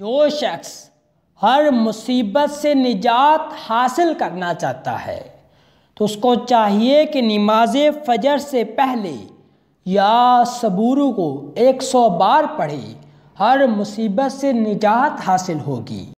जो शख्स हर मुसीबत से निजात हासिल करना चाहता है तो उसको चाहिए कि नमाज फजर से पहले या सबूरू को 100 बार पढ़े हर मुसीबत से निजात हासिल होगी